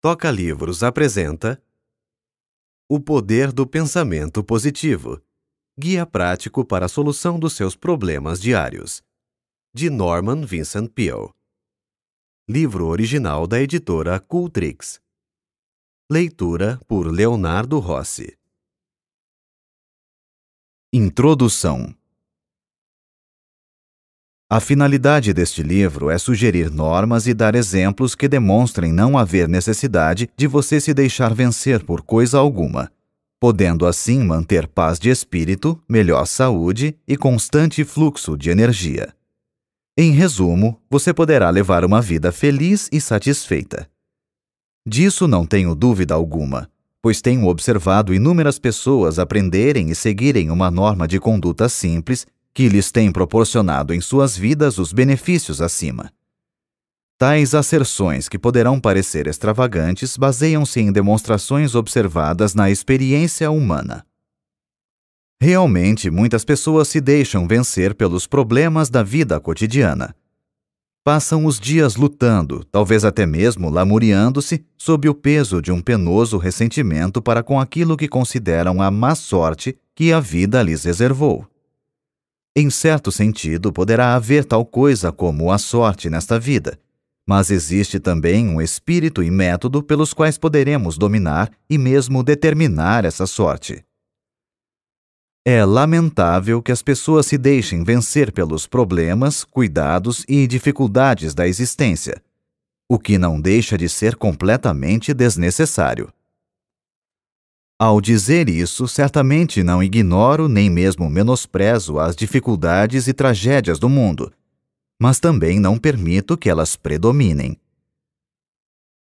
Toca Livros apresenta O Poder do Pensamento Positivo Guia Prático para a Solução dos Seus Problemas Diários, de Norman Vincent Peale. Livro original da editora Cultrix. Leitura por Leonardo Rossi. Introdução a finalidade deste livro é sugerir normas e dar exemplos que demonstrem não haver necessidade de você se deixar vencer por coisa alguma, podendo assim manter paz de espírito, melhor saúde e constante fluxo de energia. Em resumo, você poderá levar uma vida feliz e satisfeita. Disso não tenho dúvida alguma, pois tenho observado inúmeras pessoas aprenderem e seguirem uma norma de conduta simples que lhes tem proporcionado em suas vidas os benefícios acima. Tais asserções, que poderão parecer extravagantes, baseiam-se em demonstrações observadas na experiência humana. Realmente, muitas pessoas se deixam vencer pelos problemas da vida cotidiana. Passam os dias lutando, talvez até mesmo lamuriando-se, sob o peso de um penoso ressentimento para com aquilo que consideram a má sorte que a vida lhes reservou. Em certo sentido, poderá haver tal coisa como a sorte nesta vida, mas existe também um espírito e método pelos quais poderemos dominar e mesmo determinar essa sorte. É lamentável que as pessoas se deixem vencer pelos problemas, cuidados e dificuldades da existência, o que não deixa de ser completamente desnecessário. Ao dizer isso, certamente não ignoro nem mesmo menosprezo as dificuldades e tragédias do mundo, mas também não permito que elas predominem.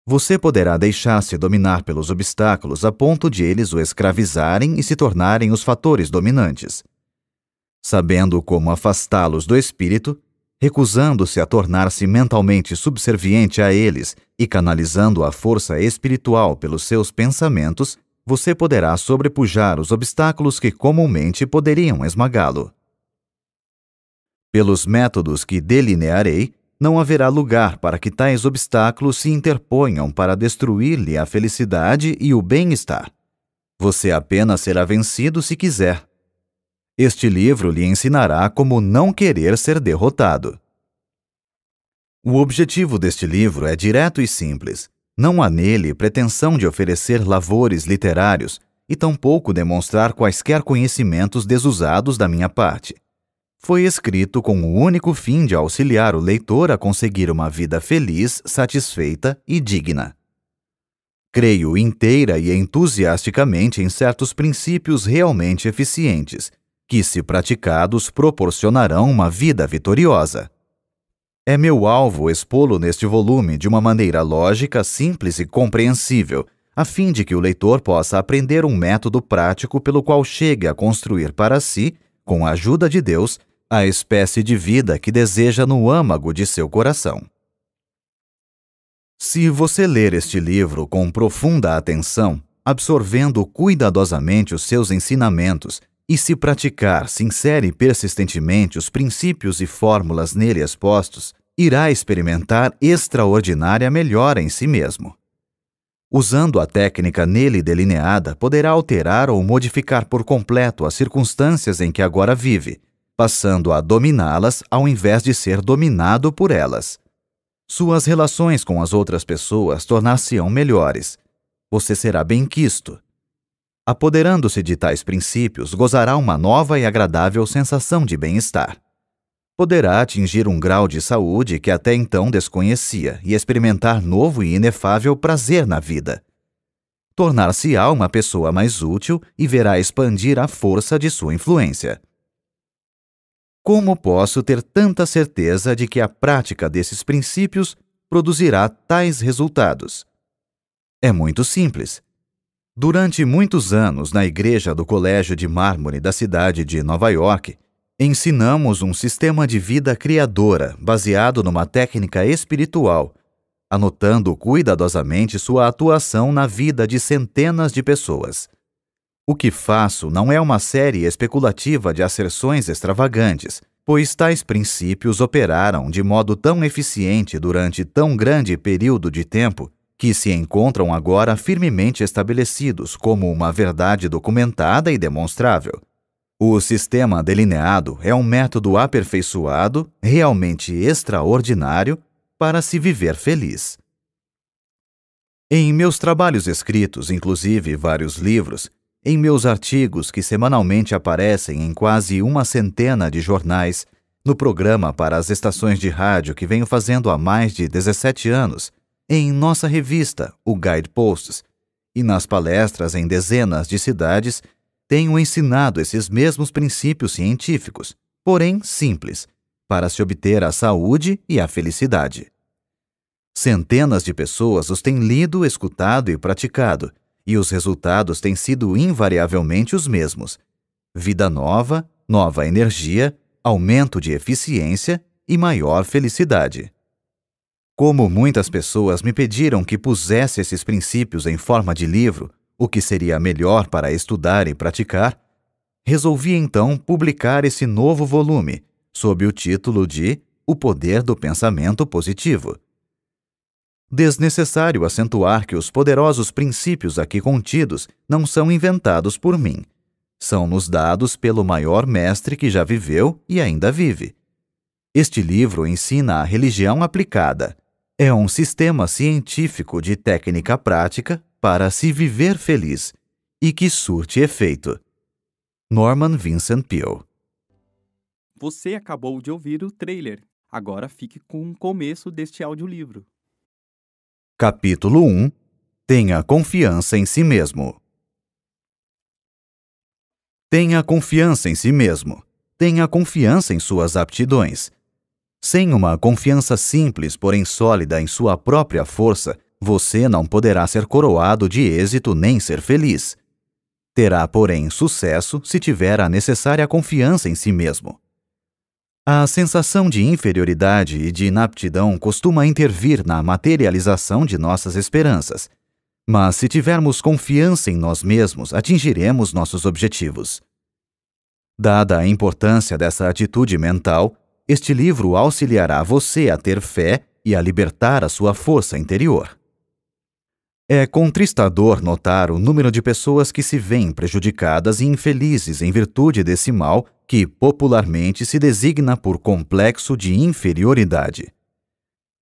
Você poderá deixar-se dominar pelos obstáculos a ponto de eles o escravizarem e se tornarem os fatores dominantes. Sabendo como afastá-los do espírito, recusando-se a tornar-se mentalmente subserviente a eles e canalizando a força espiritual pelos seus pensamentos, você poderá sobrepujar os obstáculos que comumente poderiam esmagá-lo. Pelos métodos que delinearei, não haverá lugar para que tais obstáculos se interponham para destruir-lhe a felicidade e o bem-estar. Você apenas será vencido se quiser. Este livro lhe ensinará como não querer ser derrotado. O objetivo deste livro é direto e simples: não há nele pretensão de oferecer lavores literários e tampouco demonstrar quaisquer conhecimentos desusados da minha parte. Foi escrito com o único fim de auxiliar o leitor a conseguir uma vida feliz, satisfeita e digna. Creio inteira e entusiasticamente em certos princípios realmente eficientes, que, se praticados, proporcionarão uma vida vitoriosa. É meu alvo expô-lo neste volume de uma maneira lógica, simples e compreensível, a fim de que o leitor possa aprender um método prático pelo qual chegue a construir para si, com a ajuda de Deus, a espécie de vida que deseja no âmago de seu coração. Se você ler este livro com profunda atenção, absorvendo cuidadosamente os seus ensinamentos e se praticar sincera e persistentemente os princípios e fórmulas nele expostos, irá experimentar extraordinária melhora em si mesmo. Usando a técnica nele delineada, poderá alterar ou modificar por completo as circunstâncias em que agora vive, passando a dominá-las ao invés de ser dominado por elas. Suas relações com as outras pessoas tornar-se-ão melhores. Você será bem-quisto. Apoderando-se de tais princípios, gozará uma nova e agradável sensação de bem-estar poderá atingir um grau de saúde que até então desconhecia e experimentar novo e inefável prazer na vida. Tornar-se-á uma pessoa mais útil e verá expandir a força de sua influência. Como posso ter tanta certeza de que a prática desses princípios produzirá tais resultados? É muito simples. Durante muitos anos, na igreja do Colégio de Mármore da cidade de Nova York, Ensinamos um sistema de vida criadora baseado numa técnica espiritual, anotando cuidadosamente sua atuação na vida de centenas de pessoas. O que faço não é uma série especulativa de asserções extravagantes, pois tais princípios operaram de modo tão eficiente durante tão grande período de tempo que se encontram agora firmemente estabelecidos como uma verdade documentada e demonstrável. O sistema delineado é um método aperfeiçoado, realmente extraordinário, para se viver feliz. Em meus trabalhos escritos, inclusive vários livros, em meus artigos que semanalmente aparecem em quase uma centena de jornais, no programa para as estações de rádio que venho fazendo há mais de 17 anos, em nossa revista, o Guide Posts, e nas palestras em dezenas de cidades tenho ensinado esses mesmos princípios científicos, porém simples, para se obter a saúde e a felicidade. Centenas de pessoas os têm lido, escutado e praticado, e os resultados têm sido invariavelmente os mesmos: vida nova, nova energia, aumento de eficiência e maior felicidade. Como muitas pessoas me pediram que pusesse esses princípios em forma de livro, o que seria melhor para estudar e praticar, resolvi então publicar esse novo volume, sob o título de O Poder do Pensamento Positivo. Desnecessário acentuar que os poderosos princípios aqui contidos não são inventados por mim. São nos dados pelo maior mestre que já viveu e ainda vive. Este livro ensina a religião aplicada. É um sistema científico de técnica prática para se viver feliz e que surte efeito. Norman Vincent Peale. Você acabou de ouvir o trailer. Agora fique com o começo deste audiolivro. Capítulo 1 Tenha confiança em si mesmo. Tenha confiança em si mesmo. Tenha confiança em suas aptidões. Sem uma confiança simples, porém sólida em sua própria força, você não poderá ser coroado de êxito nem ser feliz. Terá, porém, sucesso se tiver a necessária confiança em si mesmo. A sensação de inferioridade e de inaptidão costuma intervir na materialização de nossas esperanças. Mas se tivermos confiança em nós mesmos, atingiremos nossos objetivos. Dada a importância dessa atitude mental, este livro auxiliará você a ter fé e a libertar a sua força interior. É contristador notar o número de pessoas que se veem prejudicadas e infelizes em virtude desse mal que popularmente se designa por complexo de inferioridade.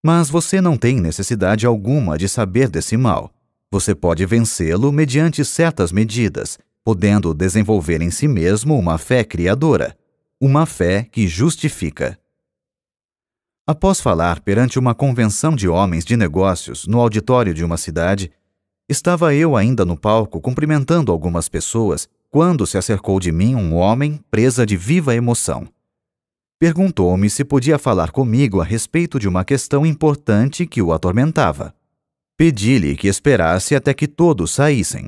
Mas você não tem necessidade alguma de saber desse mal. Você pode vencê-lo mediante certas medidas, podendo desenvolver em si mesmo uma fé criadora, uma fé que justifica. Após falar perante uma convenção de homens de negócios no auditório de uma cidade, Estava eu ainda no palco cumprimentando algumas pessoas quando se acercou de mim um homem presa de viva emoção. Perguntou-me se podia falar comigo a respeito de uma questão importante que o atormentava. Pedi-lhe que esperasse até que todos saíssem.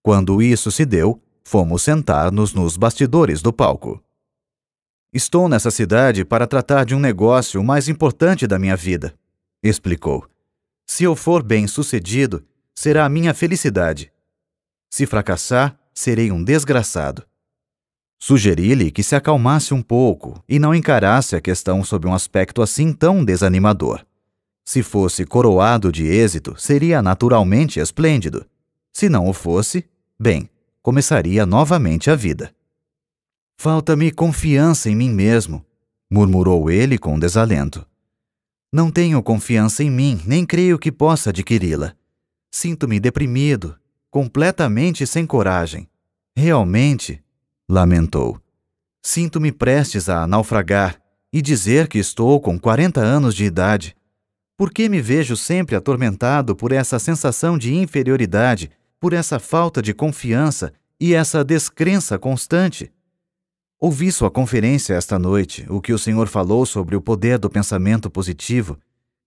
Quando isso se deu, fomos sentar-nos nos bastidores do palco. Estou nessa cidade para tratar de um negócio mais importante da minha vida, explicou. Se eu for bem sucedido, será a minha felicidade. Se fracassar, serei um desgraçado. Sugeri-lhe que se acalmasse um pouco e não encarasse a questão sob um aspecto assim tão desanimador. Se fosse coroado de êxito, seria naturalmente esplêndido. Se não o fosse, bem, começaria novamente a vida. Falta-me confiança em mim mesmo, murmurou ele com desalento. Não tenho confiança em mim, nem creio que possa adquiri-la. Sinto-me deprimido, completamente sem coragem. Realmente, lamentou. Sinto-me prestes a naufragar e dizer que estou com 40 anos de idade. Por que me vejo sempre atormentado por essa sensação de inferioridade, por essa falta de confiança e essa descrença constante? Ouvi sua conferência esta noite, o que o senhor falou sobre o poder do pensamento positivo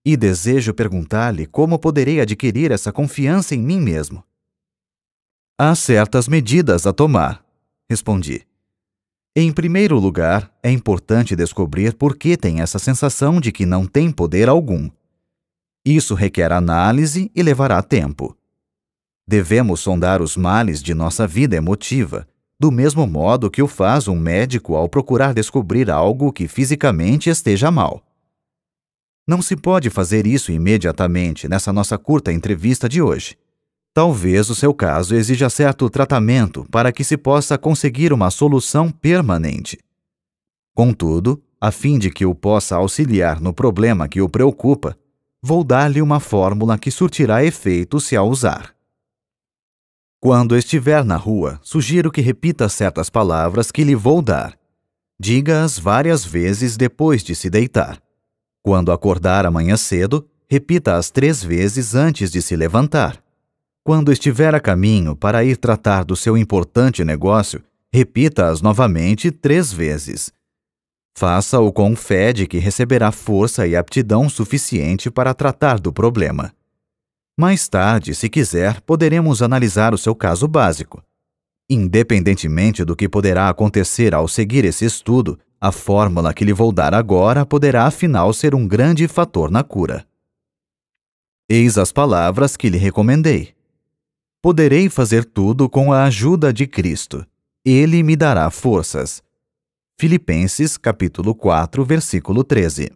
e desejo perguntar-lhe como poderei adquirir essa confiança em mim mesmo. Há certas medidas a tomar, respondi. Em primeiro lugar, é importante descobrir por que tem essa sensação de que não tem poder algum. Isso requer análise e levará tempo. Devemos sondar os males de nossa vida emotiva, do mesmo modo que o faz um médico ao procurar descobrir algo que fisicamente esteja mal. Não se pode fazer isso imediatamente nessa nossa curta entrevista de hoje. Talvez o seu caso exija certo tratamento para que se possa conseguir uma solução permanente. Contudo, a fim de que o possa auxiliar no problema que o preocupa, vou dar-lhe uma fórmula que surtirá efeito se a usar. Quando estiver na rua, sugiro que repita certas palavras que lhe vou dar. Diga-as várias vezes depois de se deitar. Quando acordar amanhã cedo, repita-as três vezes antes de se levantar. Quando estiver a caminho para ir tratar do seu importante negócio, repita-as novamente três vezes. Faça-o com fé de que receberá força e aptidão suficiente para tratar do problema. Mais tarde, se quiser, poderemos analisar o seu caso básico. Independentemente do que poderá acontecer ao seguir esse estudo, a fórmula que lhe vou dar agora poderá afinal ser um grande fator na cura. Eis as palavras que lhe recomendei. Poderei fazer tudo com a ajuda de Cristo. Ele me dará forças. Filipenses capítulo 4, versículo 13.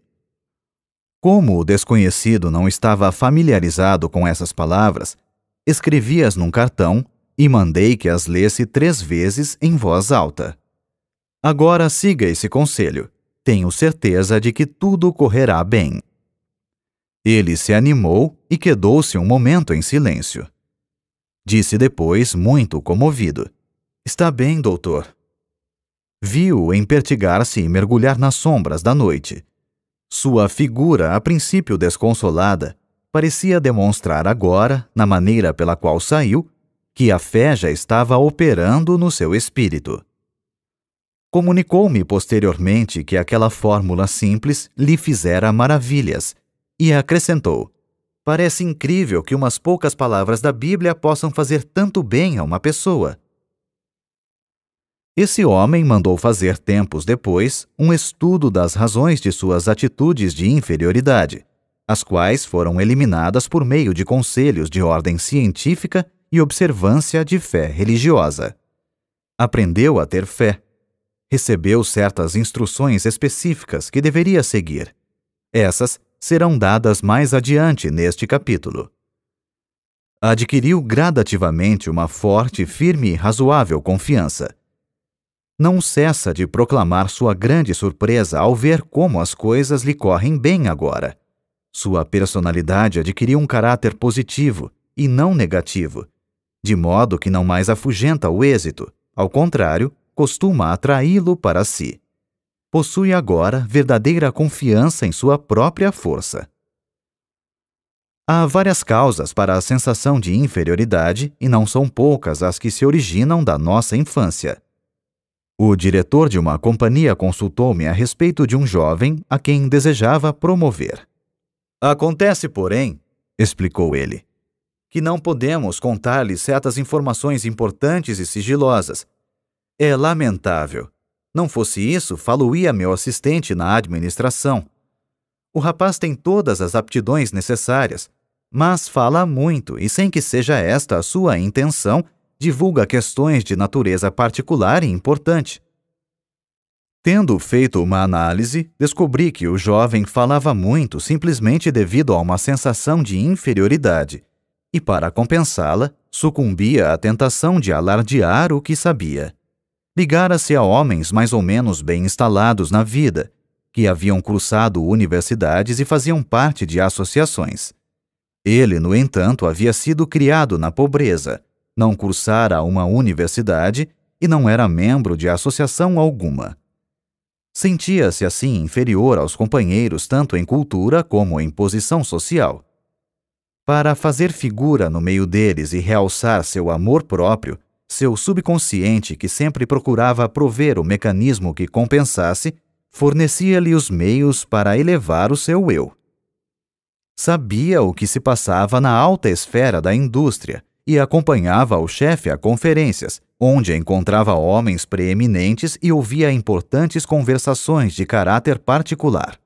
Como o desconhecido não estava familiarizado com essas palavras, escrevi-as num cartão e mandei que as lesse três vezes em voz alta. Agora siga esse conselho. Tenho certeza de que tudo correrá bem. Ele se animou e quedou-se um momento em silêncio. Disse depois, muito comovido: Está bem, doutor. Viu-o empertigar-se e mergulhar nas sombras da noite. Sua figura, a princípio desconsolada, parecia demonstrar agora, na maneira pela qual saiu, que a fé já estava operando no seu espírito. Comunicou-me posteriormente que aquela fórmula simples lhe fizera maravilhas e acrescentou: Parece incrível que umas poucas palavras da Bíblia possam fazer tanto bem a uma pessoa. Esse homem mandou fazer tempos depois um estudo das razões de suas atitudes de inferioridade, as quais foram eliminadas por meio de conselhos de ordem científica e observância de fé religiosa. Aprendeu a ter fé, recebeu certas instruções específicas que deveria seguir. Essas serão dadas mais adiante neste capítulo. Adquiriu gradativamente uma forte, firme e razoável confiança. Não cessa de proclamar sua grande surpresa ao ver como as coisas lhe correm bem agora. Sua personalidade adquiriu um caráter positivo e não negativo, de modo que não mais afugenta o êxito, ao contrário, costuma atraí-lo para si. Possui agora verdadeira confiança em sua própria força. Há várias causas para a sensação de inferioridade e não são poucas as que se originam da nossa infância. O diretor de uma companhia consultou-me a respeito de um jovem a quem desejava promover. Acontece, porém, explicou ele, que não podemos contar-lhe certas informações importantes e sigilosas é lamentável. Não fosse isso, falo-ia é meu assistente na administração. O rapaz tem todas as aptidões necessárias, mas fala muito e, sem que seja esta a sua intenção, divulga questões de natureza particular e importante. Tendo feito uma análise, descobri que o jovem falava muito simplesmente devido a uma sensação de inferioridade, e para compensá-la, sucumbia à tentação de alardear o que sabia ligara-se a homens mais ou menos bem instalados na vida, que haviam cursado universidades e faziam parte de associações. Ele, no entanto, havia sido criado na pobreza, não cursara uma universidade e não era membro de associação alguma. Sentia-se assim inferior aos companheiros tanto em cultura como em posição social. Para fazer figura no meio deles e realçar seu amor próprio, seu subconsciente, que sempre procurava prover o mecanismo que compensasse, fornecia-lhe os meios para elevar o seu eu. Sabia o que se passava na alta esfera da indústria e acompanhava o chefe a conferências, onde encontrava homens preeminentes e ouvia importantes conversações de caráter particular.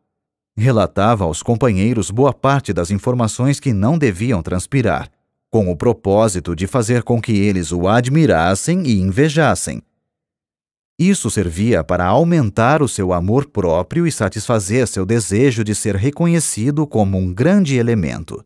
Relatava aos companheiros boa parte das informações que não deviam transpirar com o propósito de fazer com que eles o admirassem e invejassem. Isso servia para aumentar o seu amor próprio e satisfazer seu desejo de ser reconhecido como um grande elemento.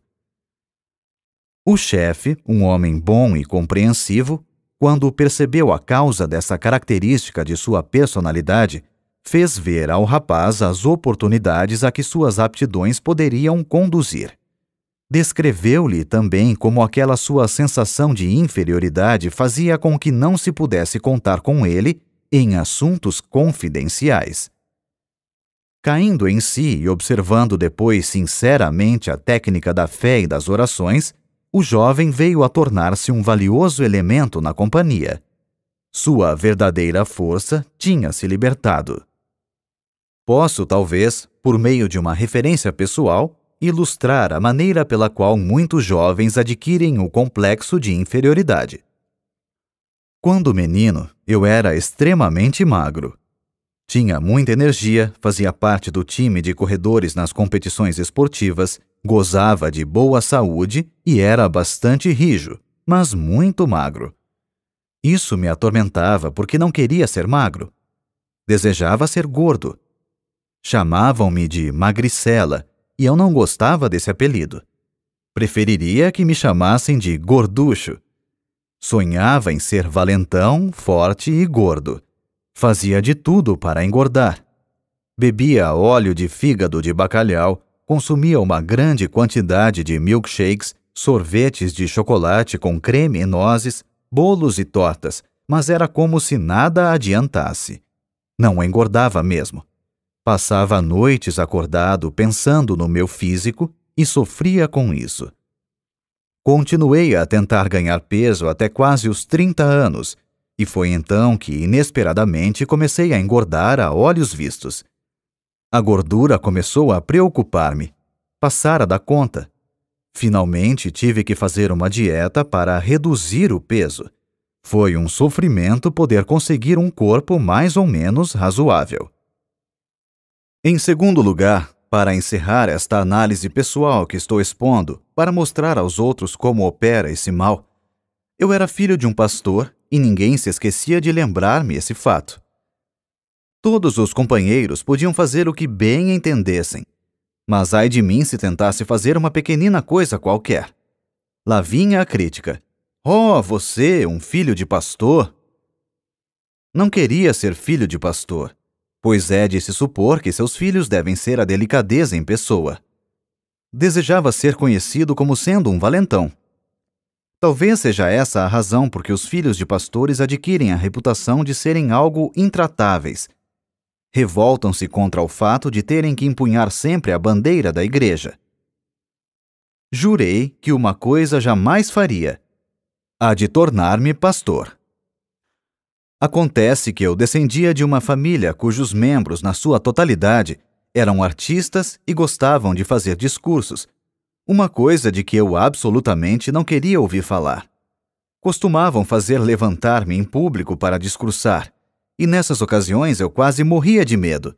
O chefe, um homem bom e compreensivo, quando percebeu a causa dessa característica de sua personalidade, fez ver ao rapaz as oportunidades a que suas aptidões poderiam conduzir. Descreveu-lhe também como aquela sua sensação de inferioridade fazia com que não se pudesse contar com ele em assuntos confidenciais. Caindo em si e observando depois sinceramente a técnica da fé e das orações, o jovem veio a tornar-se um valioso elemento na companhia. Sua verdadeira força tinha se libertado. Posso, talvez, por meio de uma referência pessoal, ilustrar a maneira pela qual muitos jovens adquirem o complexo de inferioridade. Quando menino, eu era extremamente magro. Tinha muita energia, fazia parte do time de corredores nas competições esportivas, gozava de boa saúde e era bastante rijo, mas muito magro. Isso me atormentava porque não queria ser magro. Desejava ser gordo. Chamavam-me de magricela e eu não gostava desse apelido. Preferiria que me chamassem de gorducho. Sonhava em ser valentão, forte e gordo. Fazia de tudo para engordar. Bebia óleo de fígado de bacalhau, consumia uma grande quantidade de milkshakes, sorvetes de chocolate com creme e nozes, bolos e tortas, mas era como se nada adiantasse. Não engordava mesmo. Passava noites acordado pensando no meu físico e sofria com isso. Continuei a tentar ganhar peso até quase os 30 anos, e foi então que, inesperadamente, comecei a engordar a olhos vistos. A gordura começou a preocupar-me, passara da conta. Finalmente tive que fazer uma dieta para reduzir o peso. Foi um sofrimento poder conseguir um corpo mais ou menos razoável. Em segundo lugar, para encerrar esta análise pessoal que estou expondo, para mostrar aos outros como opera esse mal, eu era filho de um pastor e ninguém se esquecia de lembrar-me esse fato. Todos os companheiros podiam fazer o que bem entendessem, mas ai de mim se tentasse fazer uma pequenina coisa qualquer. Lá vinha a crítica. Oh, você, um filho de pastor! Não queria ser filho de pastor pois é de se supor que seus filhos devem ser a delicadeza em pessoa. Desejava ser conhecido como sendo um valentão. Talvez seja essa a razão por que os filhos de pastores adquirem a reputação de serem algo intratáveis. Revoltam-se contra o fato de terem que empunhar sempre a bandeira da igreja. Jurei que uma coisa jamais faria: a de tornar-me pastor. Acontece que eu descendia de uma família cujos membros, na sua totalidade, eram artistas e gostavam de fazer discursos, uma coisa de que eu absolutamente não queria ouvir falar. Costumavam fazer levantar-me em público para discursar, e nessas ocasiões eu quase morria de medo.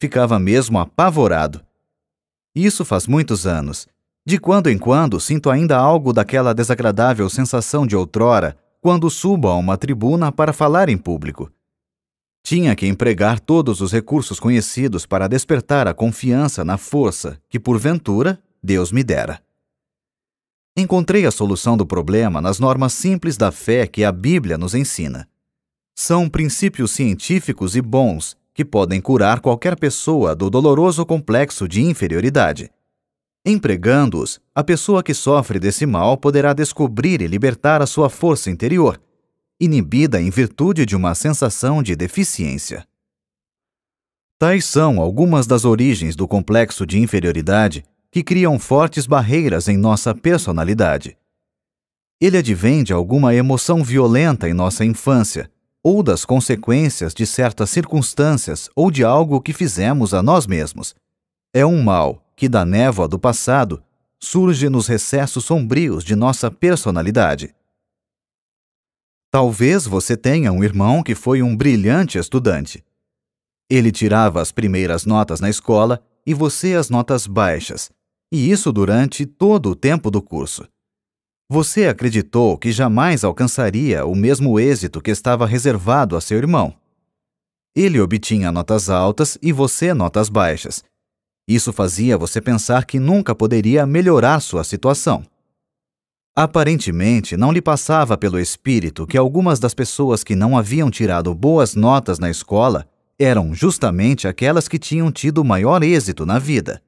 Ficava mesmo apavorado. Isso faz muitos anos. De quando em quando sinto ainda algo daquela desagradável sensação de outrora quando suba a uma tribuna para falar em público. Tinha que empregar todos os recursos conhecidos para despertar a confiança na força que, porventura, Deus me dera. Encontrei a solução do problema nas normas simples da fé que a Bíblia nos ensina. São princípios científicos e bons que podem curar qualquer pessoa do doloroso complexo de inferioridade, Empregando-os, a pessoa que sofre desse mal poderá descobrir e libertar a sua força interior, inibida em virtude de uma sensação de deficiência. Tais são algumas das origens do complexo de inferioridade que criam fortes barreiras em nossa personalidade. Ele advém de alguma emoção violenta em nossa infância, ou das consequências de certas circunstâncias ou de algo que fizemos a nós mesmos. É um mal que da névoa do passado surge nos recessos sombrios de nossa personalidade. Talvez você tenha um irmão que foi um brilhante estudante. Ele tirava as primeiras notas na escola e você as notas baixas, e isso durante todo o tempo do curso. Você acreditou que jamais alcançaria o mesmo êxito que estava reservado a seu irmão. Ele obtinha notas altas e você notas baixas, isso fazia você pensar que nunca poderia melhorar sua situação. Aparentemente, não lhe passava pelo espírito que algumas das pessoas que não haviam tirado boas notas na escola eram justamente aquelas que tinham tido maior êxito na vida.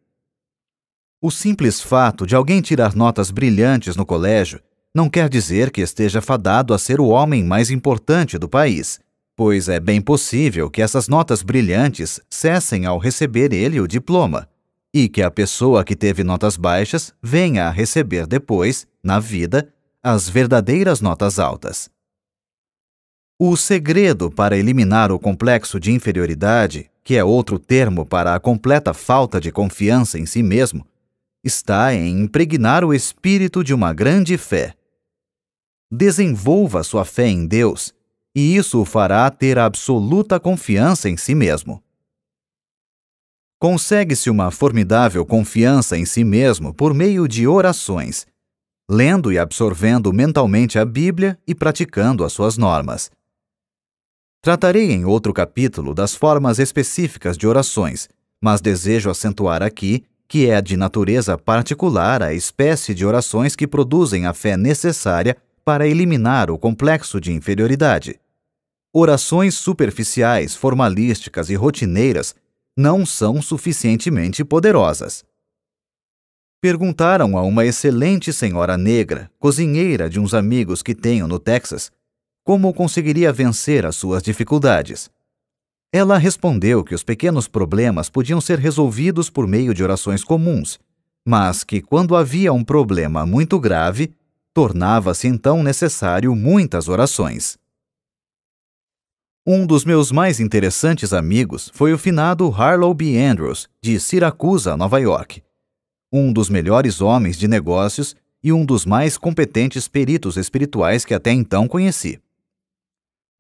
O simples fato de alguém tirar notas brilhantes no colégio não quer dizer que esteja fadado a ser o homem mais importante do país, pois é bem possível que essas notas brilhantes cessem ao receber ele o diploma e que a pessoa que teve notas baixas venha a receber depois, na vida, as verdadeiras notas altas. O segredo para eliminar o complexo de inferioridade, que é outro termo para a completa falta de confiança em si mesmo, está em impregnar o espírito de uma grande fé. Desenvolva sua fé em Deus e isso o fará ter absoluta confiança em si mesmo. Consegue-se uma formidável confiança em si mesmo por meio de orações, lendo e absorvendo mentalmente a Bíblia e praticando as suas normas. Tratarei em outro capítulo das formas específicas de orações, mas desejo acentuar aqui que é de natureza particular a espécie de orações que produzem a fé necessária para eliminar o complexo de inferioridade. Orações superficiais, formalísticas e rotineiras não são suficientemente poderosas. Perguntaram a uma excelente senhora negra, cozinheira de uns amigos que tenho no Texas, como conseguiria vencer as suas dificuldades. Ela respondeu que os pequenos problemas podiam ser resolvidos por meio de orações comuns, mas que quando havia um problema muito grave, tornava-se então necessário muitas orações. Um dos meus mais interessantes amigos foi o finado Harlow B. Andrews, de Siracusa, Nova York. Um dos melhores homens de negócios e um dos mais competentes peritos espirituais que até então conheci.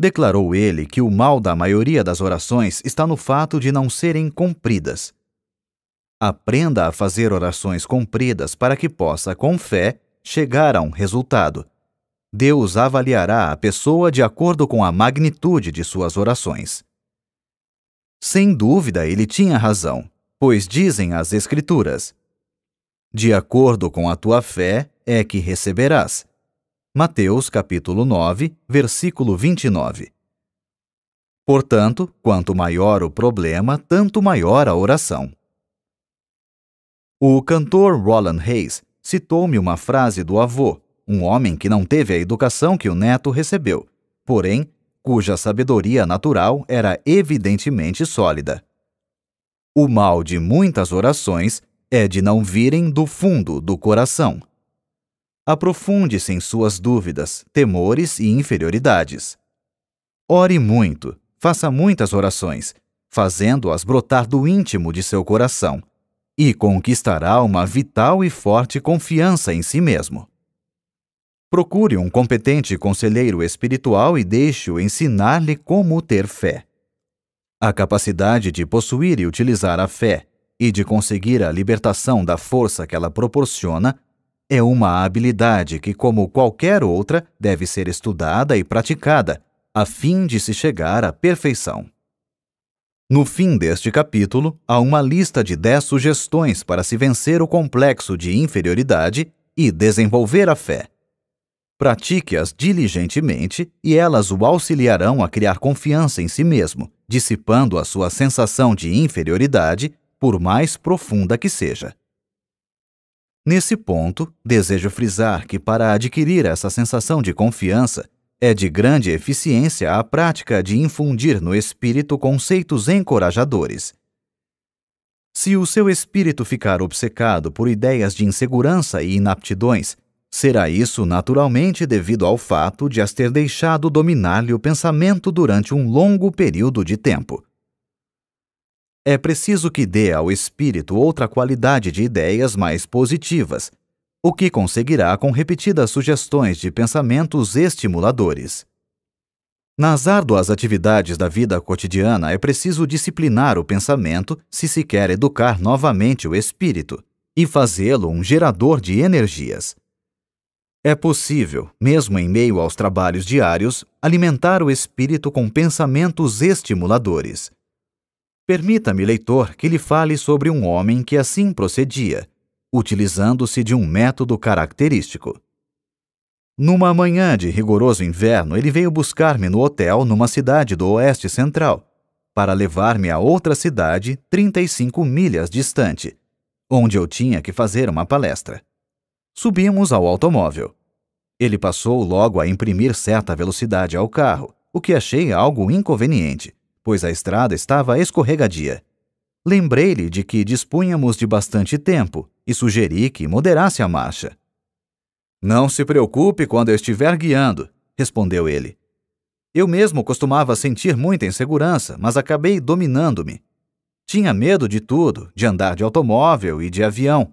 Declarou ele que o mal da maioria das orações está no fato de não serem cumpridas. Aprenda a fazer orações compridas para que possa, com fé, chegar a um resultado. Deus avaliará a pessoa de acordo com a magnitude de suas orações. Sem dúvida, ele tinha razão, pois dizem as Escrituras: De acordo com a tua fé é que receberás. Mateus capítulo 9, versículo 29. Portanto, quanto maior o problema, tanto maior a oração. O cantor Roland Hayes citou-me uma frase do avô, um homem que não teve a educação que o neto recebeu, porém, cuja sabedoria natural era evidentemente sólida. O mal de muitas orações é de não virem do fundo do coração. Aprofunde-se em suas dúvidas, temores e inferioridades. Ore muito, faça muitas orações, fazendo-as brotar do íntimo de seu coração, e conquistará uma vital e forte confiança em si mesmo. Procure um competente conselheiro espiritual e deixe-o ensinar-lhe como ter fé. A capacidade de possuir e utilizar a fé e de conseguir a libertação da força que ela proporciona é uma habilidade que, como qualquer outra, deve ser estudada e praticada a fim de se chegar à perfeição. No fim deste capítulo, há uma lista de dez sugestões para se vencer o complexo de inferioridade e desenvolver a fé. Pratique-as diligentemente e elas o auxiliarão a criar confiança em si mesmo, dissipando a sua sensação de inferioridade, por mais profunda que seja. Nesse ponto, desejo frisar que para adquirir essa sensação de confiança, é de grande eficiência a prática de infundir no espírito conceitos encorajadores. Se o seu espírito ficar obcecado por ideias de insegurança e inaptidões, Será isso naturalmente devido ao fato de as ter deixado dominar-lhe o pensamento durante um longo período de tempo. É preciso que dê ao espírito outra qualidade de ideias mais positivas, o que conseguirá com repetidas sugestões de pensamentos estimuladores. Nas árduas atividades da vida cotidiana é preciso disciplinar o pensamento se se quer educar novamente o espírito e fazê-lo um gerador de energias. É possível, mesmo em meio aos trabalhos diários, alimentar o espírito com pensamentos estimuladores. Permita-me, leitor, que lhe fale sobre um homem que assim procedia, utilizando-se de um método característico. Numa manhã de rigoroso inverno, ele veio buscar-me no hotel numa cidade do Oeste Central, para levar-me a outra cidade 35 milhas distante, onde eu tinha que fazer uma palestra. Subimos ao automóvel. Ele passou logo a imprimir certa velocidade ao carro, o que achei algo inconveniente, pois a estrada estava escorregadia. Lembrei-lhe de que dispunhamos de bastante tempo e sugeri que moderasse a marcha. Não se preocupe quando eu estiver guiando, respondeu ele. Eu mesmo costumava sentir muita insegurança, mas acabei dominando-me. Tinha medo de tudo, de andar de automóvel e de avião,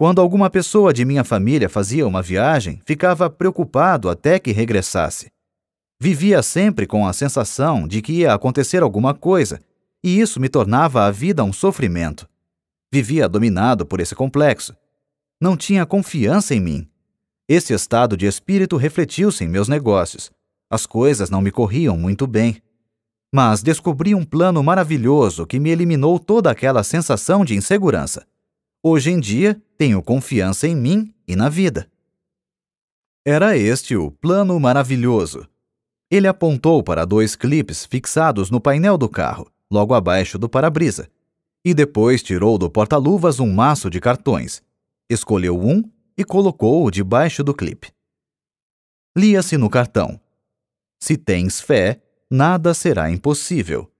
quando alguma pessoa de minha família fazia uma viagem, ficava preocupado até que regressasse. Vivia sempre com a sensação de que ia acontecer alguma coisa, e isso me tornava a vida um sofrimento. Vivia dominado por esse complexo. Não tinha confiança em mim. Esse estado de espírito refletiu-se em meus negócios. As coisas não me corriam muito bem. Mas descobri um plano maravilhoso que me eliminou toda aquela sensação de insegurança. Hoje em dia, tenho confiança em mim e na vida. Era este o plano maravilhoso. Ele apontou para dois clipes fixados no painel do carro, logo abaixo do para-brisa, e depois tirou do porta-luvas um maço de cartões. Escolheu um e colocou-o debaixo do clipe. Lia-se no cartão: Se tens fé, nada será impossível.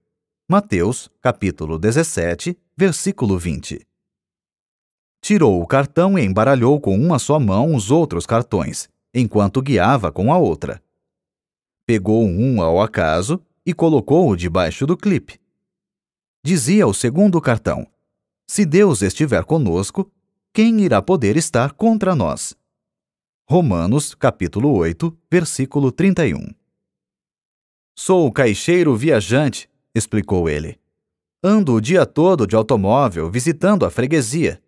Mateus, capítulo 17, versículo 20. Tirou o cartão e embaralhou com uma só mão os outros cartões, enquanto guiava com a outra. Pegou um ao acaso e colocou-o debaixo do clipe. Dizia o segundo cartão: Se Deus estiver conosco, quem irá poder estar contra nós? Romanos, capítulo 8, versículo 31. Sou o caixeiro viajante, explicou ele. Ando o dia todo de automóvel visitando a freguesia.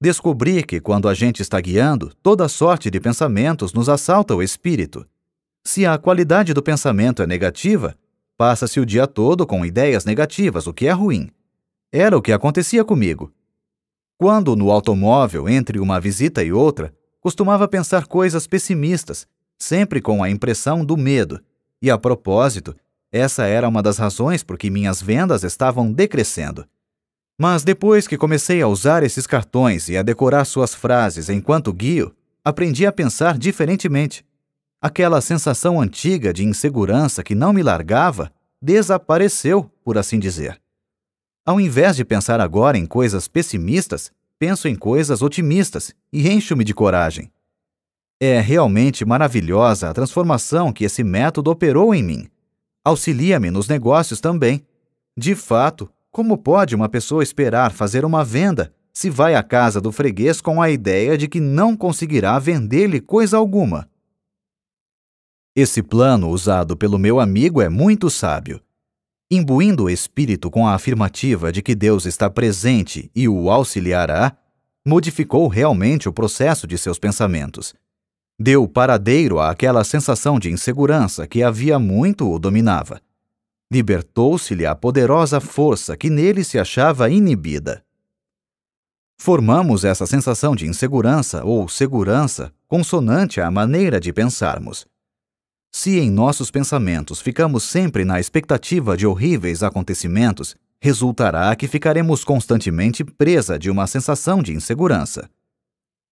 Descobri que, quando a gente está guiando, toda sorte de pensamentos nos assalta o espírito. Se a qualidade do pensamento é negativa, passa-se o dia todo com ideias negativas, o que é ruim. Era o que acontecia comigo. Quando no automóvel, entre uma visita e outra, costumava pensar coisas pessimistas, sempre com a impressão do medo. E a propósito, essa era uma das razões por que minhas vendas estavam decrescendo. Mas depois que comecei a usar esses cartões e a decorar suas frases enquanto guio, aprendi a pensar diferentemente. Aquela sensação antiga de insegurança que não me largava desapareceu, por assim dizer. Ao invés de pensar agora em coisas pessimistas, penso em coisas otimistas e encho-me de coragem. É realmente maravilhosa a transformação que esse método operou em mim. Auxilia-me nos negócios também. De fato, como pode uma pessoa esperar fazer uma venda se vai à casa do freguês com a ideia de que não conseguirá vender-lhe coisa alguma? Esse plano usado pelo meu amigo é muito sábio. Imbuindo o espírito com a afirmativa de que Deus está presente e o auxiliará, modificou realmente o processo de seus pensamentos. Deu paradeiro àquela sensação de insegurança que havia muito o dominava libertou-se-lhe a poderosa força que nele se achava inibida. Formamos essa sensação de insegurança ou segurança consonante à maneira de pensarmos. Se em nossos pensamentos ficamos sempre na expectativa de horríveis acontecimentos, resultará que ficaremos constantemente presa de uma sensação de insegurança.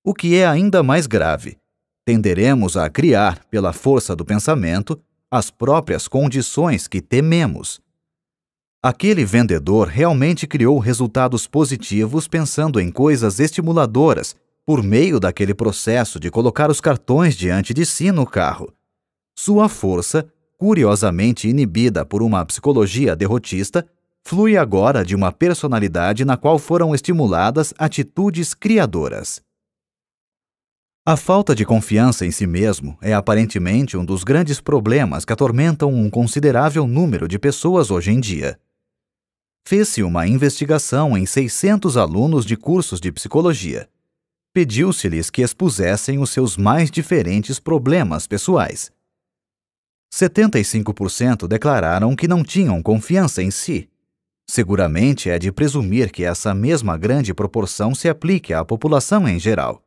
O que é ainda mais grave, tenderemos a criar, pela força do pensamento, as próprias condições que tememos. Aquele vendedor realmente criou resultados positivos pensando em coisas estimuladoras por meio daquele processo de colocar os cartões diante de si no carro. Sua força, curiosamente inibida por uma psicologia derrotista, flui agora de uma personalidade na qual foram estimuladas atitudes criadoras. A falta de confiança em si mesmo é aparentemente um dos grandes problemas que atormentam um considerável número de pessoas hoje em dia. Fez-se uma investigação em 600 alunos de cursos de psicologia. Pediu-se-lhes que expusessem os seus mais diferentes problemas pessoais. 75% declararam que não tinham confiança em si. Seguramente é de presumir que essa mesma grande proporção se aplique à população em geral.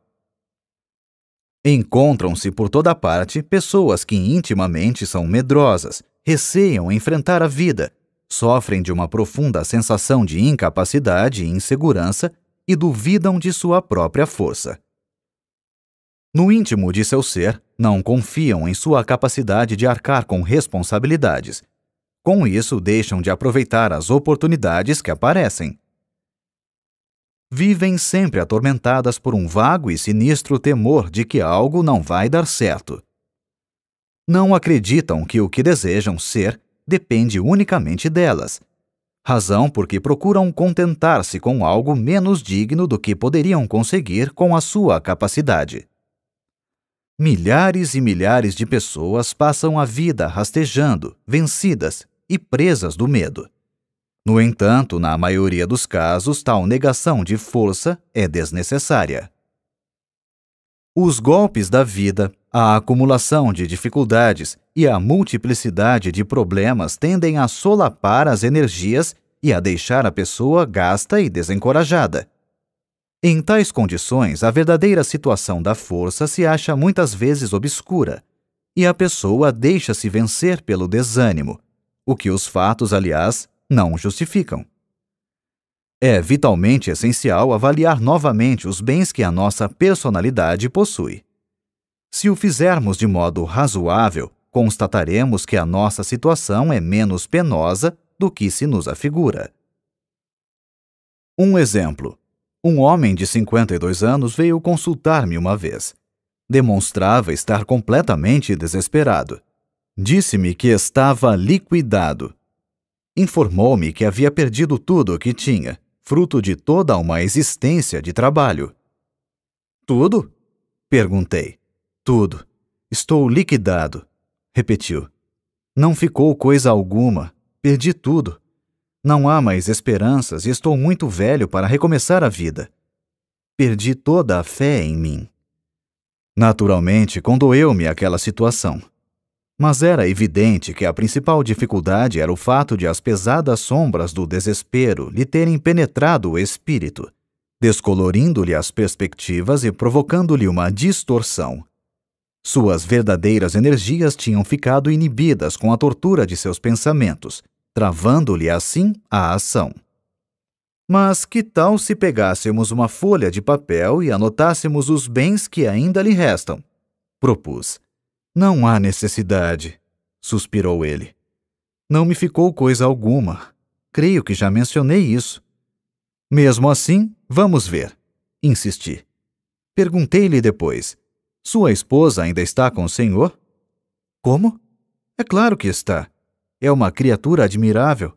Encontram-se por toda parte pessoas que intimamente são medrosas, receiam enfrentar a vida, sofrem de uma profunda sensação de incapacidade e insegurança e duvidam de sua própria força. No íntimo de seu ser, não confiam em sua capacidade de arcar com responsabilidades. Com isso, deixam de aproveitar as oportunidades que aparecem vivem sempre atormentadas por um vago e sinistro temor de que algo não vai dar certo. Não acreditam que o que desejam ser depende unicamente delas, razão por que procuram contentar-se com algo menos digno do que poderiam conseguir com a sua capacidade. Milhares e milhares de pessoas passam a vida rastejando, vencidas e presas do medo. No entanto, na maioria dos casos, tal negação de força é desnecessária. Os golpes da vida, a acumulação de dificuldades e a multiplicidade de problemas tendem a solapar as energias e a deixar a pessoa gasta e desencorajada. Em tais condições, a verdadeira situação da força se acha muitas vezes obscura e a pessoa deixa-se vencer pelo desânimo, o que os fatos, aliás, não justificam. É vitalmente essencial avaliar novamente os bens que a nossa personalidade possui. Se o fizermos de modo razoável, constataremos que a nossa situação é menos penosa do que se nos afigura. Um exemplo: um homem de 52 anos veio consultar-me uma vez. Demonstrava estar completamente desesperado. Disse-me que estava liquidado informou-me que havia perdido tudo o que tinha, fruto de toda uma existência de trabalho. Tudo? Perguntei. Tudo. Estou liquidado, repetiu. Não ficou coisa alguma. Perdi tudo. Não há mais esperanças e estou muito velho para recomeçar a vida. Perdi toda a fé em mim. Naturalmente, condoeu-me aquela situação. Mas era evidente que a principal dificuldade era o fato de as pesadas sombras do desespero lhe terem penetrado o espírito, descolorindo-lhe as perspectivas e provocando-lhe uma distorção. Suas verdadeiras energias tinham ficado inibidas com a tortura de seus pensamentos, travando-lhe assim a ação. Mas que tal se pegássemos uma folha de papel e anotássemos os bens que ainda lhe restam? Propus. Não há necessidade, suspirou ele. Não me ficou coisa alguma. Creio que já mencionei isso. Mesmo assim, vamos ver, insisti. Perguntei-lhe depois: Sua esposa ainda está com o senhor? Como? É claro que está. É uma criatura admirável.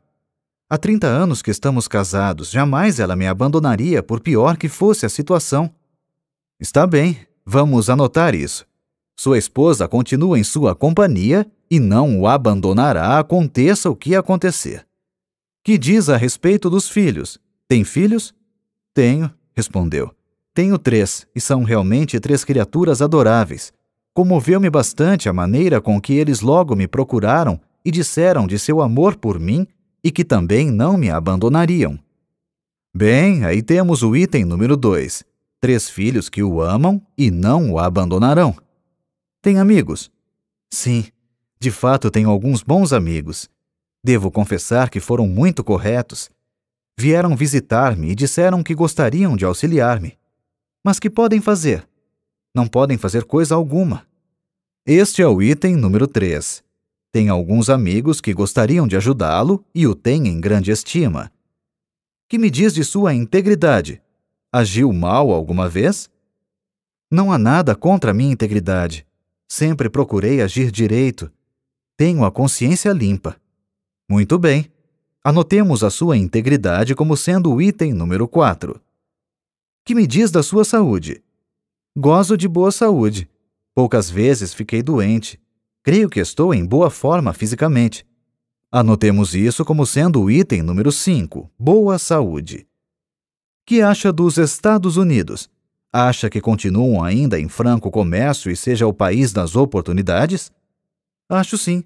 Há 30 anos que estamos casados, jamais ela me abandonaria, por pior que fosse a situação. Está bem, vamos anotar isso. Sua esposa continua em sua companhia e não o abandonará, aconteça o que acontecer. Que diz a respeito dos filhos? Tem filhos? Tenho, respondeu. Tenho três, e são realmente três criaturas adoráveis. Comoveu-me bastante a maneira com que eles logo me procuraram e disseram de seu amor por mim e que também não me abandonariam. Bem, aí temos o item número 2: três filhos que o amam e não o abandonarão. Tem amigos? Sim, de fato tenho alguns bons amigos. Devo confessar que foram muito corretos. Vieram visitar-me e disseram que gostariam de auxiliar-me. Mas que podem fazer? Não podem fazer coisa alguma. Este é o item número 3. Tem alguns amigos que gostariam de ajudá-lo e o têm em grande estima. Que me diz de sua integridade? Agiu mal alguma vez? Não há nada contra minha integridade. Sempre procurei agir direito. Tenho a consciência limpa. Muito bem. Anotemos a sua integridade como sendo o item número 4. Que me diz da sua saúde? Gozo de boa saúde. Poucas vezes fiquei doente. Creio que estou em boa forma fisicamente. Anotemos isso como sendo o item número 5, boa saúde. Que acha dos Estados Unidos? Acha que continuam ainda em franco comércio e seja o país das oportunidades? Acho sim.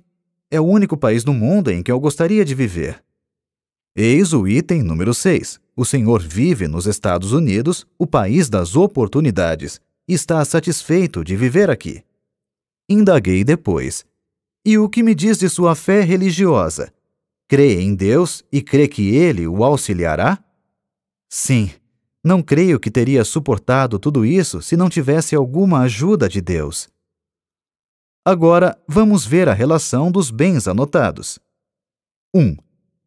É o único país no mundo em que eu gostaria de viver. Eis o item número 6. O senhor vive nos Estados Unidos, o país das oportunidades, e está satisfeito de viver aqui. Indaguei depois. E o que me diz de sua fé religiosa? Crê em Deus e crê que ele o auxiliará? Sim, não creio que teria suportado tudo isso se não tivesse alguma ajuda de Deus. Agora, vamos ver a relação dos bens anotados. 1.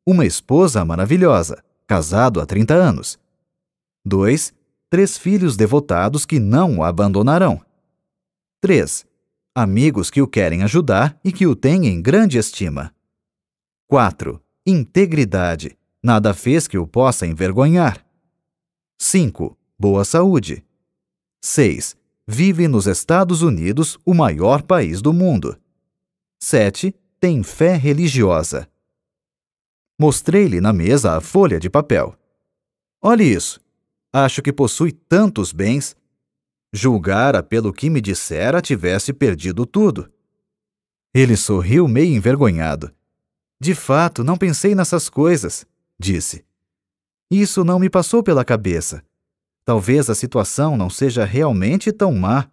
Uma esposa maravilhosa, casado há 30 anos. 2. Três filhos devotados que não o abandonarão. 3. Amigos que o querem ajudar e que o têm em grande estima. 4. Integridade. Nada fez que o possa envergonhar. 5. Boa saúde. 6. Vive nos Estados Unidos, o maior país do mundo. 7. Tem fé religiosa. Mostrei-lhe na mesa a folha de papel. Olhe isso. Acho que possui tantos bens. Julgara pelo que me dissera tivesse perdido tudo. Ele sorriu meio envergonhado. De fato, não pensei nessas coisas, disse. Isso não me passou pela cabeça. Talvez a situação não seja realmente tão má,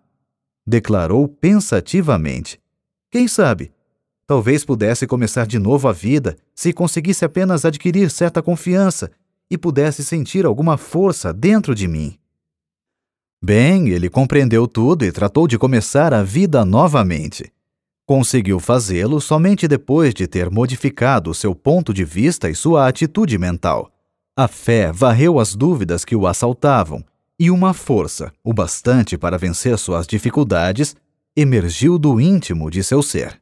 declarou pensativamente. Quem sabe? Talvez pudesse começar de novo a vida se conseguisse apenas adquirir certa confiança e pudesse sentir alguma força dentro de mim. Bem, ele compreendeu tudo e tratou de começar a vida novamente. Conseguiu fazê-lo somente depois de ter modificado seu ponto de vista e sua atitude mental. A fé varreu as dúvidas que o assaltavam, e uma força, o bastante para vencer suas dificuldades, emergiu do íntimo de seu ser.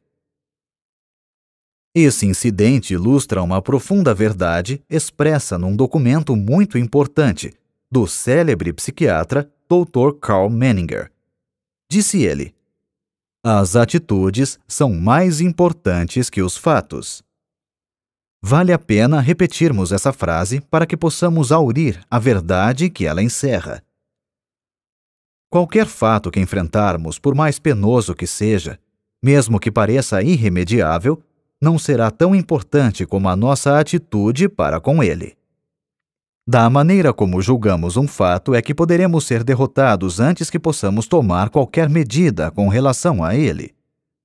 Esse incidente ilustra uma profunda verdade expressa num documento muito importante do célebre psiquiatra Dr. Carl Menninger. Disse ele: As atitudes são mais importantes que os fatos. Vale a pena repetirmos essa frase para que possamos aurir a verdade que ela encerra. Qualquer fato que enfrentarmos, por mais penoso que seja, mesmo que pareça irremediável, não será tão importante como a nossa atitude para com ele. Da maneira como julgamos um fato é que poderemos ser derrotados antes que possamos tomar qualquer medida com relação a ele.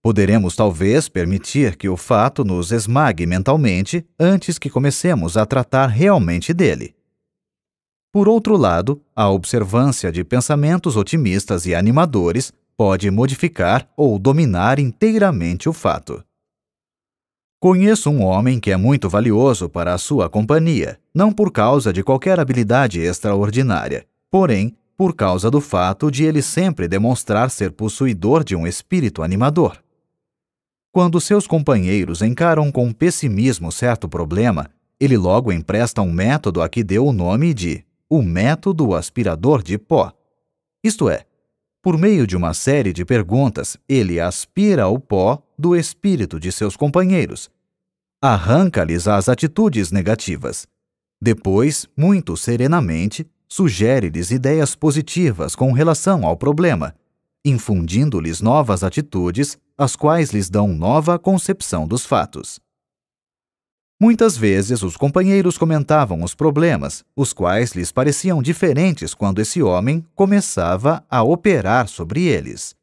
Poderemos talvez permitir que o fato nos esmague mentalmente antes que comecemos a tratar realmente dele. Por outro lado, a observância de pensamentos otimistas e animadores pode modificar ou dominar inteiramente o fato. Conheço um homem que é muito valioso para a sua companhia, não por causa de qualquer habilidade extraordinária, porém por causa do fato de ele sempre demonstrar ser possuidor de um espírito animador. Quando seus companheiros encaram com pessimismo certo problema, ele logo empresta um método a que deu o nome de o método aspirador de pó. Isto é, por meio de uma série de perguntas, ele aspira o pó do espírito de seus companheiros. Arranca-lhes as atitudes negativas. Depois, muito serenamente, sugere-lhes ideias positivas com relação ao problema infundindo-lhes novas atitudes, as quais lhes dão nova concepção dos fatos. Muitas vezes os companheiros comentavam os problemas, os quais lhes pareciam diferentes quando esse homem começava a operar sobre eles.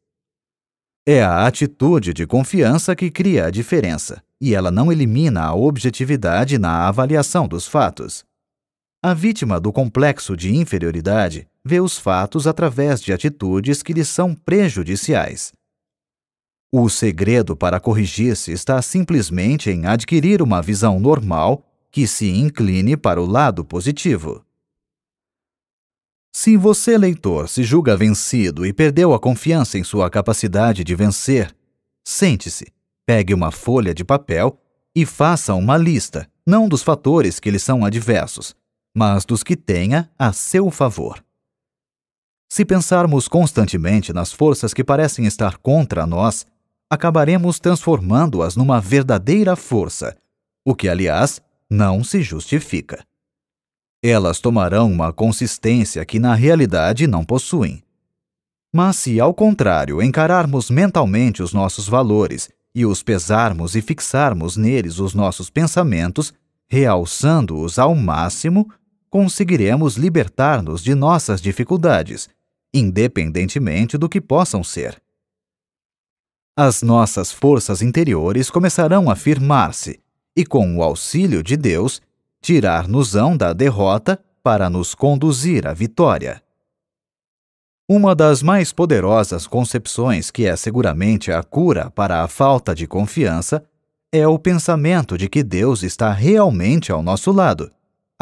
É a atitude de confiança que cria a diferença, e ela não elimina a objetividade na avaliação dos fatos. A vítima do complexo de inferioridade vê os fatos através de atitudes que lhe são prejudiciais. O segredo para corrigir-se está simplesmente em adquirir uma visão normal que se incline para o lado positivo. Se você, leitor, se julga vencido e perdeu a confiança em sua capacidade de vencer, sente-se, pegue uma folha de papel e faça uma lista, não dos fatores que lhe são adversos, mas dos que tenha a seu favor. Se pensarmos constantemente nas forças que parecem estar contra nós, acabaremos transformando-as numa verdadeira força, o que, aliás, não se justifica. Elas tomarão uma consistência que na realidade não possuem. Mas se, ao contrário, encararmos mentalmente os nossos valores e os pesarmos e fixarmos neles os nossos pensamentos, realçando-os ao máximo, conseguiremos libertar-nos de nossas dificuldades, independentemente do que possam ser. As nossas forças interiores começarão a firmar-se e, com o auxílio de Deus, tirar-nos-ão da derrota para nos conduzir à vitória. Uma das mais poderosas concepções, que é seguramente a cura para a falta de confiança, é o pensamento de que Deus está realmente ao nosso lado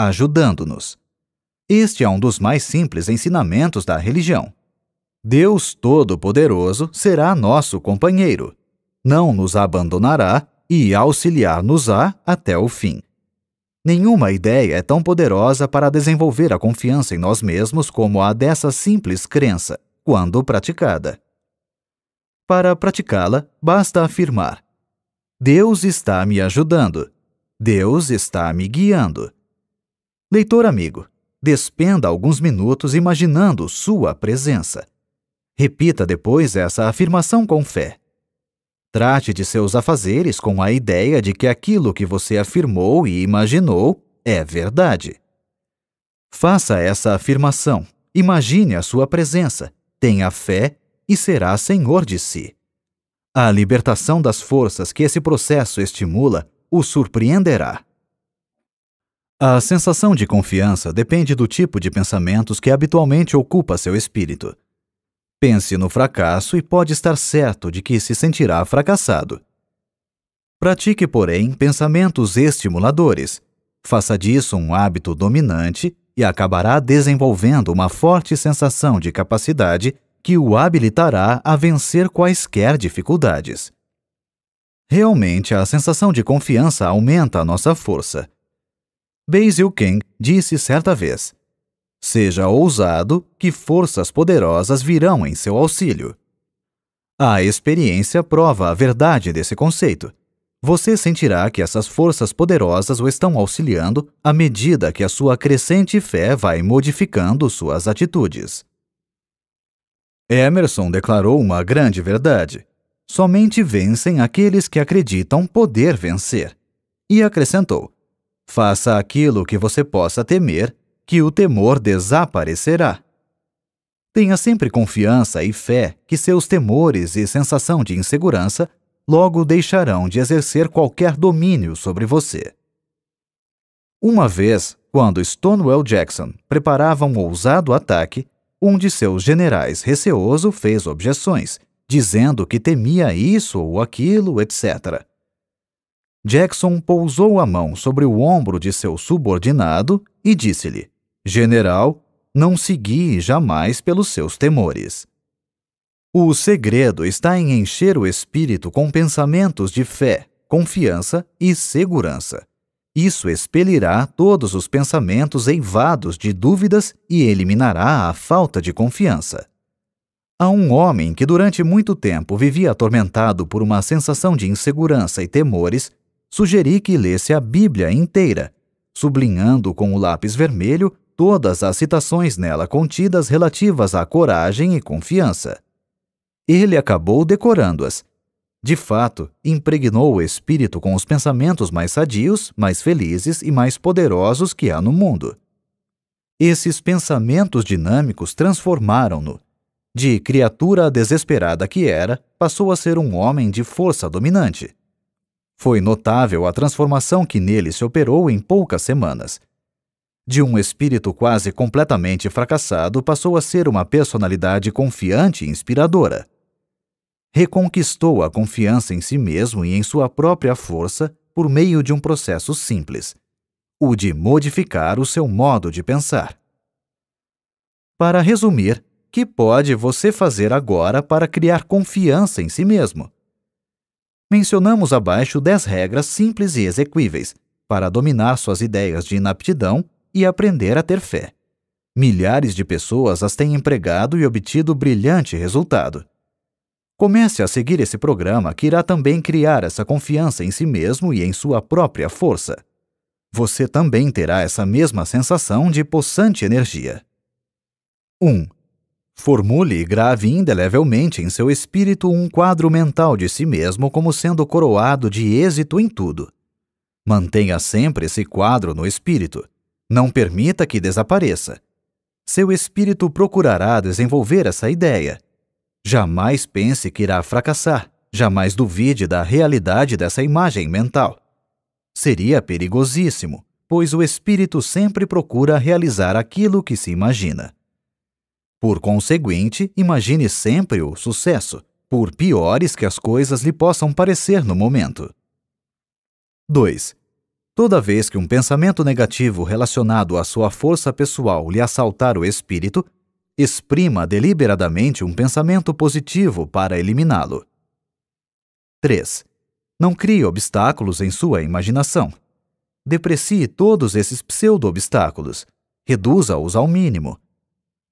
ajudando-nos. Este é um dos mais simples ensinamentos da religião. Deus Todo-Poderoso será nosso companheiro, não nos abandonará e auxiliar-nos-á até o fim. Nenhuma ideia é tão poderosa para desenvolver a confiança em nós mesmos como a dessa simples crença, quando praticada. Para praticá-la, basta afirmar: Deus está me ajudando, Deus está me guiando, Leitor amigo, despenda alguns minutos imaginando sua presença. Repita depois essa afirmação com fé. Trate de seus afazeres com a ideia de que aquilo que você afirmou e imaginou é verdade. Faça essa afirmação, imagine a sua presença, tenha fé e será senhor de si. A libertação das forças que esse processo estimula o surpreenderá. A sensação de confiança depende do tipo de pensamentos que habitualmente ocupa seu espírito. Pense no fracasso e pode estar certo de que se sentirá fracassado. Pratique, porém, pensamentos estimuladores. Faça disso um hábito dominante e acabará desenvolvendo uma forte sensação de capacidade que o habilitará a vencer quaisquer dificuldades. Realmente, a sensação de confiança aumenta a nossa força, Basil King disse certa vez: Seja ousado, que forças poderosas virão em seu auxílio. A experiência prova a verdade desse conceito. Você sentirá que essas forças poderosas o estão auxiliando à medida que a sua crescente fé vai modificando suas atitudes. Emerson declarou uma grande verdade: somente vencem aqueles que acreditam poder vencer. E acrescentou: Faça aquilo que você possa temer, que o temor desaparecerá. Tenha sempre confiança e fé que seus temores e sensação de insegurança logo deixarão de exercer qualquer domínio sobre você. Uma vez, quando Stonewall Jackson preparava um ousado ataque, um de seus generais receoso fez objeções, dizendo que temia isso ou aquilo, etc. Jackson pousou a mão sobre o ombro de seu subordinado e disse-lhe: General, não se jamais pelos seus temores. O segredo está em encher o espírito com pensamentos de fé, confiança e segurança. Isso expelirá todos os pensamentos eivados de dúvidas e eliminará a falta de confiança. A um homem que durante muito tempo vivia atormentado por uma sensação de insegurança e temores, sugeri que lesse a Bíblia inteira, sublinhando com o lápis vermelho todas as citações nela contidas relativas à coragem e confiança. Ele acabou decorando-as. De fato, impregnou o espírito com os pensamentos mais sadios, mais felizes e mais poderosos que há no mundo. Esses pensamentos dinâmicos transformaram-no. De criatura desesperada que era, passou a ser um homem de força dominante foi notável a transformação que nele se operou em poucas semanas. De um espírito quase completamente fracassado, passou a ser uma personalidade confiante e inspiradora. Reconquistou a confiança em si mesmo e em sua própria força por meio de um processo simples: o de modificar o seu modo de pensar. Para resumir, que pode você fazer agora para criar confiança em si mesmo? Mencionamos abaixo 10 regras simples e exequíveis para dominar suas ideias de inaptidão e aprender a ter fé. Milhares de pessoas as têm empregado e obtido brilhante resultado. Comece a seguir esse programa que irá também criar essa confiança em si mesmo e em sua própria força. Você também terá essa mesma sensação de possante energia. 1. Um, Formule e grave indelevelmente em seu espírito um quadro mental de si mesmo como sendo coroado de êxito em tudo. Mantenha sempre esse quadro no espírito. Não permita que desapareça. Seu espírito procurará desenvolver essa ideia. Jamais pense que irá fracassar. Jamais duvide da realidade dessa imagem mental. Seria perigosíssimo, pois o espírito sempre procura realizar aquilo que se imagina. Por conseguinte, imagine sempre o sucesso, por piores que as coisas lhe possam parecer no momento. 2. Toda vez que um pensamento negativo relacionado à sua força pessoal lhe assaltar o espírito, exprima deliberadamente um pensamento positivo para eliminá-lo. 3. Não crie obstáculos em sua imaginação. Deprecie todos esses pseudo-obstáculos. Reduza-os ao mínimo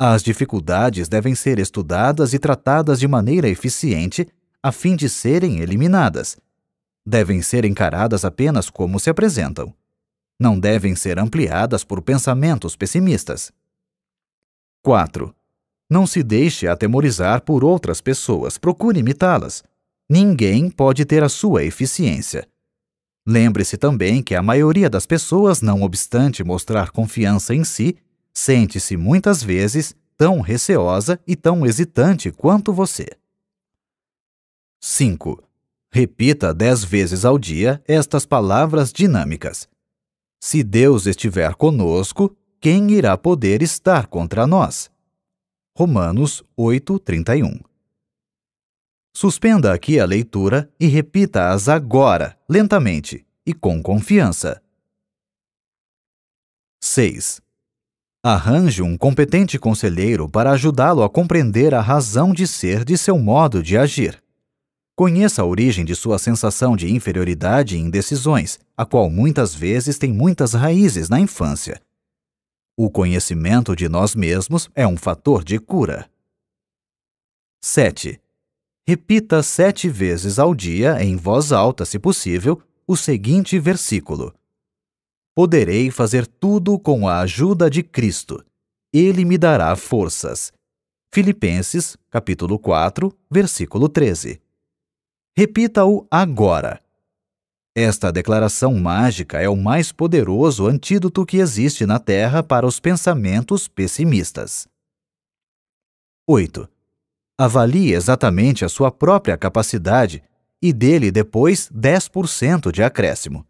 as dificuldades devem ser estudadas e tratadas de maneira eficiente a fim de serem eliminadas. Devem ser encaradas apenas como se apresentam. Não devem ser ampliadas por pensamentos pessimistas. 4. Não se deixe atemorizar por outras pessoas, procure imitá-las. Ninguém pode ter a sua eficiência. Lembre-se também que a maioria das pessoas, não obstante mostrar confiança em si, sente-se muitas vezes tão receosa e tão hesitante quanto você. 5. Repita dez vezes ao dia estas palavras dinâmicas. Se Deus estiver conosco, quem irá poder estar contra nós? Romanos 8:31. Suspenda aqui a leitura e repita-as agora, lentamente e com confiança. 6. Arranje um competente conselheiro para ajudá-lo a compreender a razão de ser de seu modo de agir. Conheça a origem de sua sensação de inferioridade e indecisões, a qual muitas vezes tem muitas raízes na infância. O conhecimento de nós mesmos é um fator de cura. 7. Repita sete vezes ao dia, em voz alta, se possível, o seguinte versículo poderei fazer tudo com a ajuda de Cristo. Ele me dará forças. Filipenses, capítulo 4, versículo 13. Repita-o agora. Esta declaração mágica é o mais poderoso antídoto que existe na Terra para os pensamentos pessimistas. 8. Avalie exatamente a sua própria capacidade e dele depois 10% de acréscimo.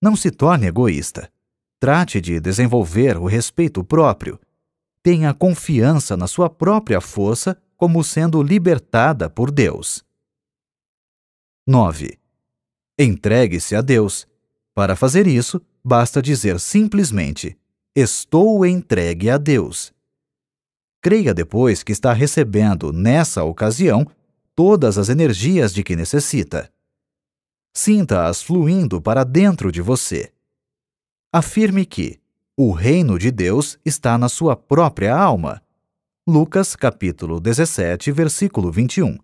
Não se torne egoísta. Trate de desenvolver o respeito próprio. Tenha confiança na sua própria força como sendo libertada por Deus. 9. Entregue-se a Deus. Para fazer isso, basta dizer simplesmente: Estou entregue a Deus. Creia depois que está recebendo, nessa ocasião, todas as energias de que necessita sinta-as fluindo para dentro de você. Afirme que o reino de Deus está na sua própria alma. Lucas capítulo 17, versículo 21.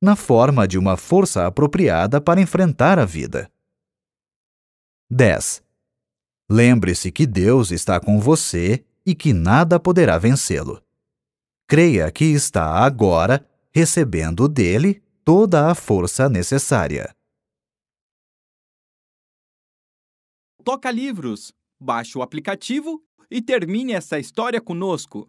Na forma de uma força apropriada para enfrentar a vida. 10. Lembre-se que Deus está com você e que nada poderá vencê-lo. Creia que está agora recebendo dele toda a força necessária. Toca Livros. Baixe o aplicativo e termine essa história conosco.